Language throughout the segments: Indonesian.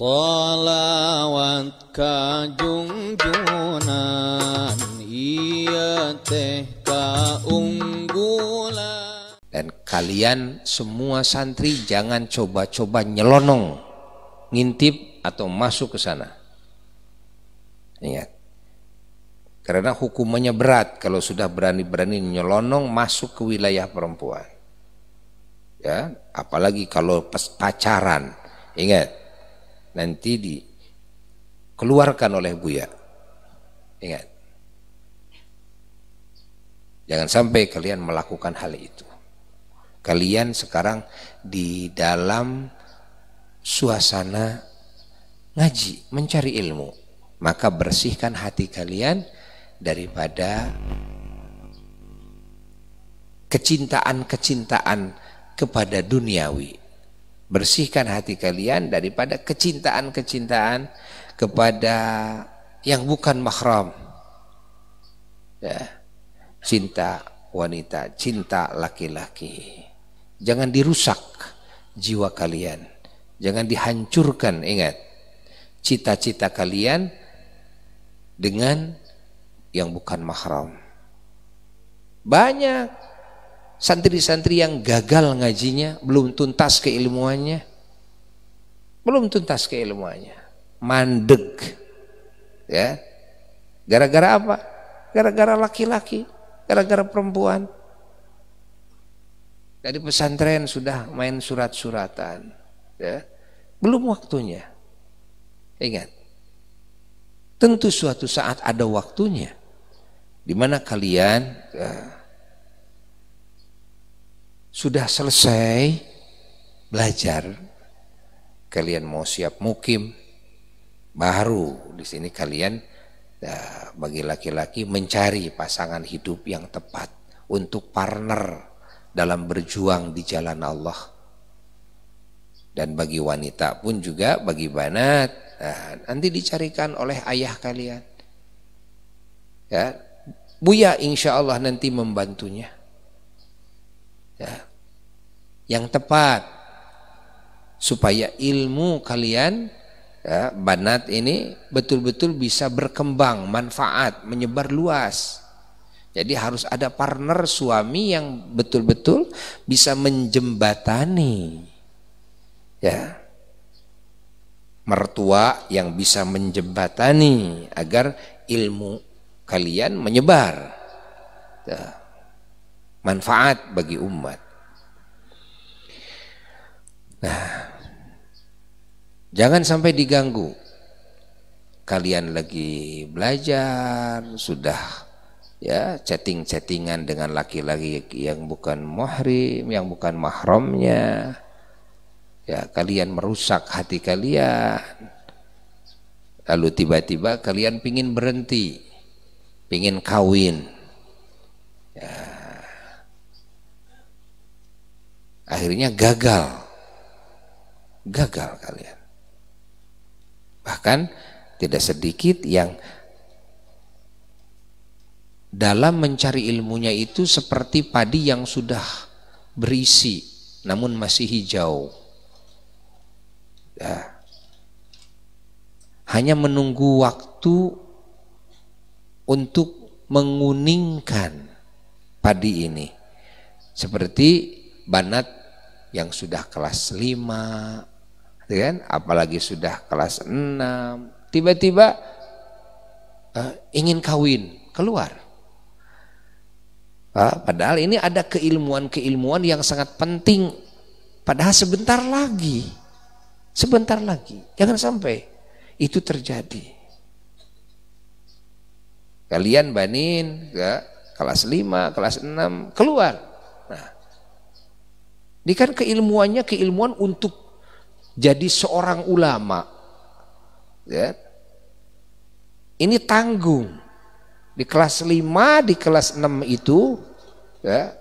Salawat kajung ia teh kaunggula Dan kalian semua santri jangan coba-coba nyelonong Ngintip atau masuk ke sana Ingat karena hukumannya berat kalau sudah berani-berani nyelonong masuk ke wilayah perempuan ya apalagi kalau pacaran ingat nanti dikeluarkan oleh Buya. Ingat. Jangan sampai kalian melakukan hal itu. Kalian sekarang di dalam suasana ngaji, mencari ilmu. Maka bersihkan hati kalian daripada kecintaan-kecintaan kepada duniawi bersihkan hati kalian daripada kecintaan-kecintaan kepada yang bukan mahram. Ya. Cinta wanita, cinta laki-laki. Jangan dirusak jiwa kalian. Jangan dihancurkan, ingat. Cita-cita kalian dengan yang bukan mahram. Banyak santri-santri yang gagal ngajinya, belum tuntas keilmuannya, belum tuntas keilmuannya, mandek, ya, gara-gara apa? Gara-gara laki-laki, gara-gara perempuan. Dari pesantren sudah main surat-suratan, ya, belum waktunya. Ingat, tentu suatu saat ada waktunya, di mana kalian. Ya, sudah selesai belajar, kalian mau siap mukim, baru di sini kalian ya, bagi laki-laki mencari pasangan hidup yang tepat untuk partner dalam berjuang di jalan Allah. Dan bagi wanita pun juga bagi banat, nah, nanti dicarikan oleh ayah kalian. Ya, Buya insya Allah nanti membantunya. Ya, yang tepat supaya ilmu kalian ya, banat ini betul-betul bisa berkembang manfaat menyebar luas jadi harus ada partner suami yang betul-betul bisa menjembatani ya mertua yang bisa menjembatani agar ilmu kalian menyebar ya. manfaat bagi umat Nah, jangan sampai diganggu. Kalian lagi belajar, sudah ya chatting-chattingan dengan laki-laki yang bukan muhrim, yang bukan mahramnya. Ya, kalian merusak hati kalian. Lalu tiba-tiba kalian pingin berhenti, pingin kawin. Ya. Akhirnya gagal gagal kalian. Bahkan tidak sedikit yang dalam mencari ilmunya itu seperti padi yang sudah berisi namun masih hijau. Ya. Hanya menunggu waktu untuk menguningkan padi ini. Seperti banat yang sudah kelas 5, Gitu kan? Apalagi sudah kelas 6, tiba-tiba uh, ingin kawin, keluar. Uh, padahal ini ada keilmuan-keilmuan yang sangat penting. Padahal sebentar lagi, sebentar lagi, jangan sampai itu terjadi. Kalian banin ke ya, kelas 5, kelas 6, keluar. Nah, ini kan keilmuannya keilmuan untuk jadi seorang ulama. Ya. Ini tanggung. Di kelas 5, di kelas 6 itu ya,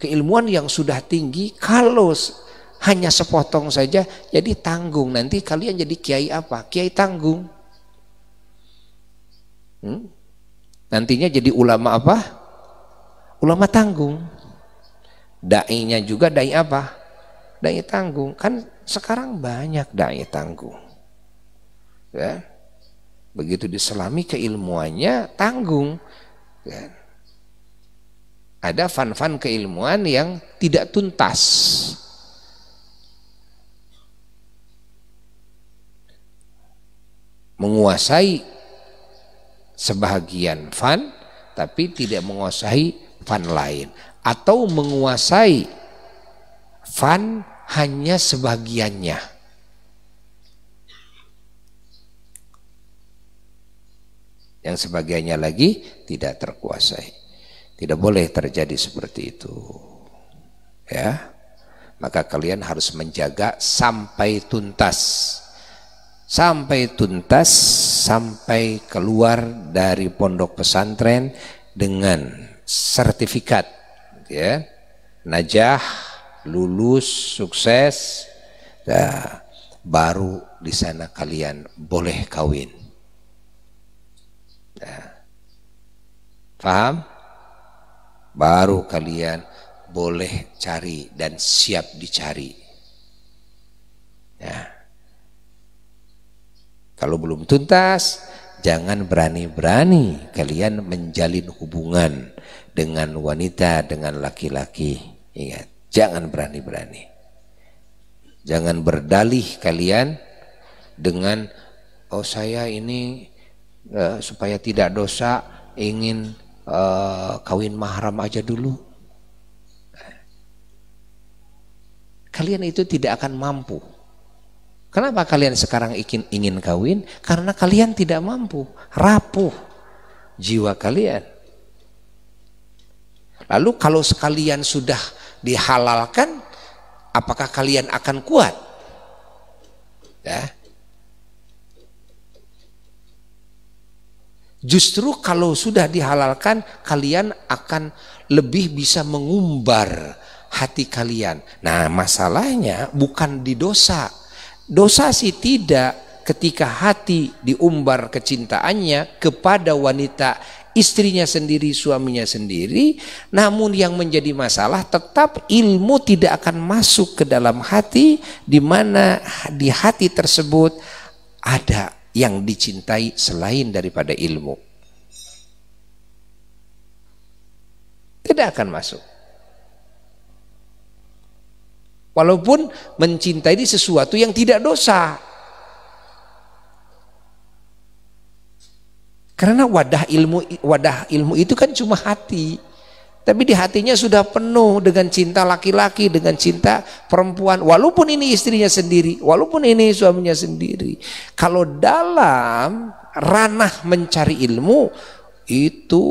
keilmuan yang sudah tinggi kalau hanya sepotong saja jadi tanggung. Nanti kalian jadi kiai apa? Kiai tanggung. Hmm? Nantinya jadi ulama apa? Ulama tanggung. Dainya juga dai apa? Dai tanggung. Kan sekarang banyak dai tangguh. Ya. Begitu diselami keilmuannya tanggung. Ya. Ada fan-fan keilmuan yang tidak tuntas. Menguasai sebahagian fan tapi tidak menguasai fan lain atau menguasai fan hanya sebagiannya. Yang sebagiannya lagi tidak terkuasai. Tidak boleh terjadi seperti itu. Ya. Maka kalian harus menjaga sampai tuntas. Sampai tuntas, sampai keluar dari pondok pesantren dengan sertifikat ya. Najah lulus, sukses, ya, baru di sana kalian boleh kawin. ya. paham? Baru kalian boleh cari dan siap dicari. ya. kalau belum tuntas, jangan berani-berani kalian menjalin hubungan dengan wanita, dengan laki-laki. Ingat. Jangan berani-berani. Jangan berdalih kalian dengan oh saya ini uh, supaya tidak dosa ingin uh, kawin mahram aja dulu. Kalian itu tidak akan mampu. Kenapa kalian sekarang ingin ingin kawin? Karena kalian tidak mampu, rapuh jiwa kalian. Lalu kalau sekalian sudah dihalalkan, apakah kalian akan kuat? Ya. Justru kalau sudah dihalalkan, kalian akan lebih bisa mengumbar hati kalian. Nah, masalahnya bukan di dosa. Dosa sih tidak ketika hati diumbar kecintaannya kepada wanita istrinya sendiri, suaminya sendiri, namun yang menjadi masalah tetap ilmu tidak akan masuk ke dalam hati di mana di hati tersebut ada yang dicintai selain daripada ilmu. Tidak akan masuk. Walaupun mencintai sesuatu yang tidak dosa, Karena wadah ilmu wadah ilmu itu kan cuma hati. Tapi di hatinya sudah penuh dengan cinta laki-laki, dengan cinta perempuan. Walaupun ini istrinya sendiri, walaupun ini suaminya sendiri. Kalau dalam ranah mencari ilmu, itu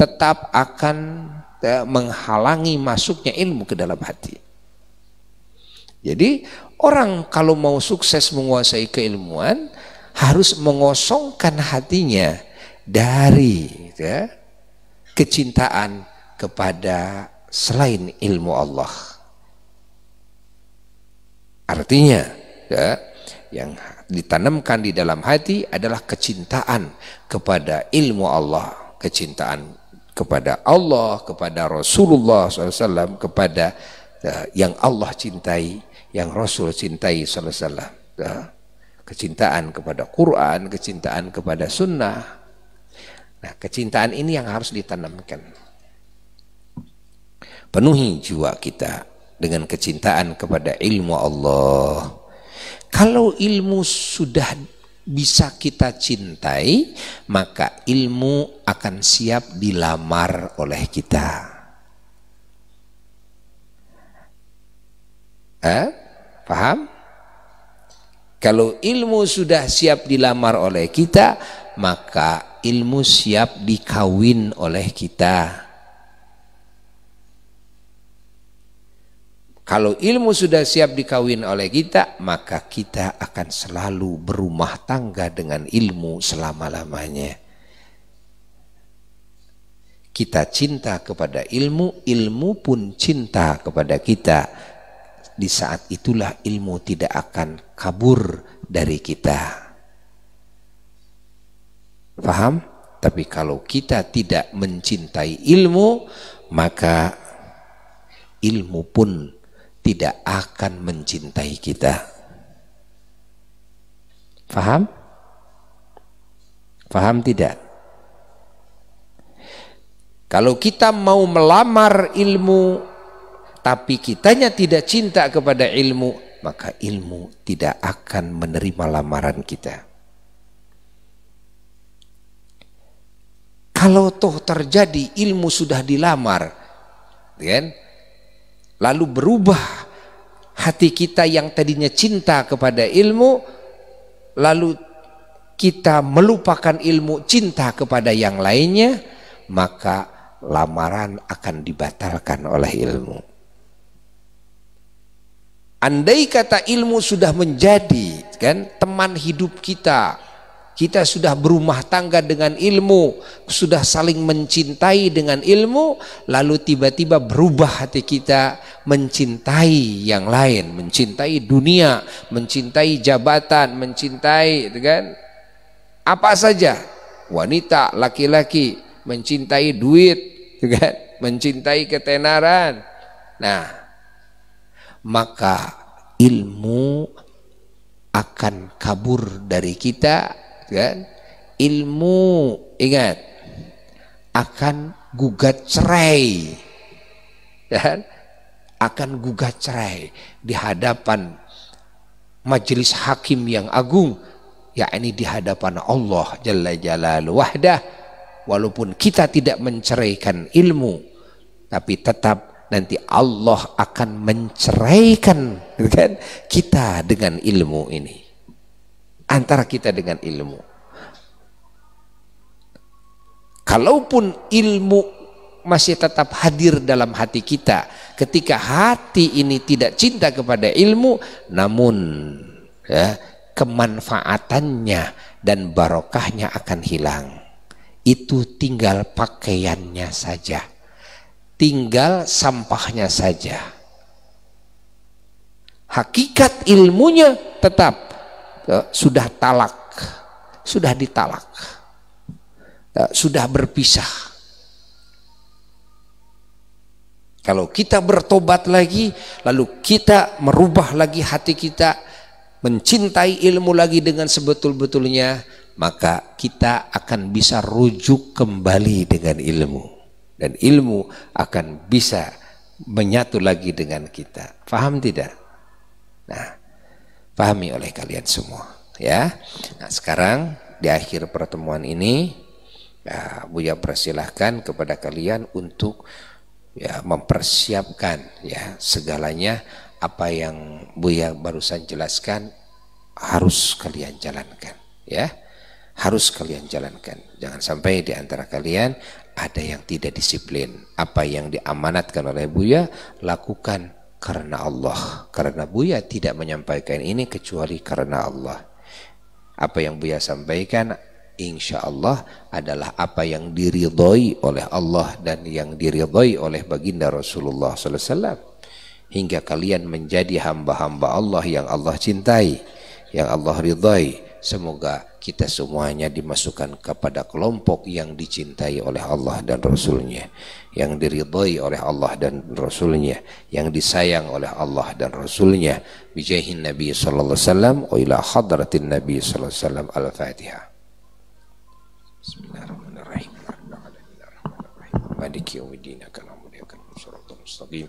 tetap akan eh, menghalangi masuknya ilmu ke dalam hati. Jadi orang kalau mau sukses menguasai keilmuan, harus mengosongkan hatinya dari gitu ya, kecintaan kepada selain ilmu Allah. Artinya, gitu ya, yang ditanamkan di dalam hati adalah kecintaan kepada ilmu Allah, kecintaan kepada Allah, kepada Rasulullah SAW, kepada ya, yang Allah cintai, yang Rasul cintai SAW. Gitu ya. kecintaan kepada Quran, kecintaan kepada Sunnah, Nah, kecintaan ini yang harus ditanamkan. Penuhi jiwa kita dengan kecintaan kepada ilmu Allah. Kalau ilmu sudah bisa kita cintai, maka ilmu akan siap dilamar oleh kita. Eh? Paham? Kalau ilmu sudah siap dilamar oleh kita, maka ilmu siap dikawin oleh kita kalau ilmu sudah siap dikawin oleh kita maka kita akan selalu berumah tangga dengan ilmu selama-lamanya kita cinta kepada ilmu ilmu pun cinta kepada kita di saat itulah ilmu tidak akan kabur dari kita. Faham? Tapi kalau kita tidak mencintai ilmu, maka ilmu pun tidak akan mencintai kita. Faham? Faham tidak? Kalau kita mau melamar ilmu tapi kitanya tidak cinta kepada ilmu, maka ilmu tidak akan menerima lamaran kita. Kalau toh terjadi ilmu sudah dilamar, ya kan? Lalu berubah hati kita yang tadinya cinta kepada ilmu, lalu kita melupakan ilmu cinta kepada yang lainnya, maka lamaran akan dibatalkan oleh ilmu. Andai kata ilmu sudah menjadi kan teman hidup kita, kita sudah berumah tangga dengan ilmu, sudah saling mencintai dengan ilmu, lalu tiba-tiba berubah hati kita mencintai yang lain, mencintai dunia, mencintai jabatan, mencintai gitu kan apa saja, wanita, laki-laki, mencintai duit, gitu kan mencintai ketenaran. Nah, maka ilmu akan kabur dari kita kan ilmu ingat akan gugat cerai ya kan akan gugat cerai di hadapan majelis hakim yang agung yakni di hadapan Allah jalla jalaluhu wahdah walaupun kita tidak menceraikan ilmu tapi tetap nanti Allah akan menceraikan kan kita dengan ilmu ini antara kita dengan ilmu. Kalaupun ilmu masih tetap hadir dalam hati kita, ketika hati ini tidak cinta kepada ilmu, namun ya, kemanfaatannya dan barokahnya akan hilang. Itu tinggal pakaiannya saja, tinggal sampahnya saja. Hakikat ilmunya tetap Ya, sudah talak, sudah ditalak, ya, sudah berpisah. Kalau kita bertobat lagi, lalu kita merubah lagi hati kita, mencintai ilmu lagi dengan sebetul-betulnya, maka kita akan bisa rujuk kembali dengan ilmu. Dan ilmu akan bisa menyatu lagi dengan kita. Faham tidak? Nah, pahami oleh kalian semua ya nah sekarang di akhir pertemuan ini ya, Buya persilahkan kepada kalian untuk ya mempersiapkan ya segalanya apa yang Buya barusan jelaskan harus kalian jalankan ya harus kalian jalankan jangan sampai di antara kalian ada yang tidak disiplin apa yang diamanatkan oleh Buya lakukan karena Allah. Karena Buya tidak menyampaikan ini kecuali karena Allah. Apa yang Buya sampaikan insya Allah adalah apa yang diridhoi oleh Allah dan yang diridhoi oleh baginda Rasulullah SAW hingga kalian menjadi hamba-hamba Allah yang Allah cintai yang Allah ridhoi. semoga kita semuanya dimasukkan kepada kelompok yang dicintai oleh Allah dan Rasulnya, yang diridhai oleh Allah dan Rasulnya, yang disayang oleh Allah dan Rasulnya. Bijahin Nabi Sallallahu Alaihi Wasallam, wa ila hadratin Nabi Sallallahu Alaihi Wasallam al-Fatihah. Bismillahirrahmanirrahim. Maliki yawmiddin. mustaqim.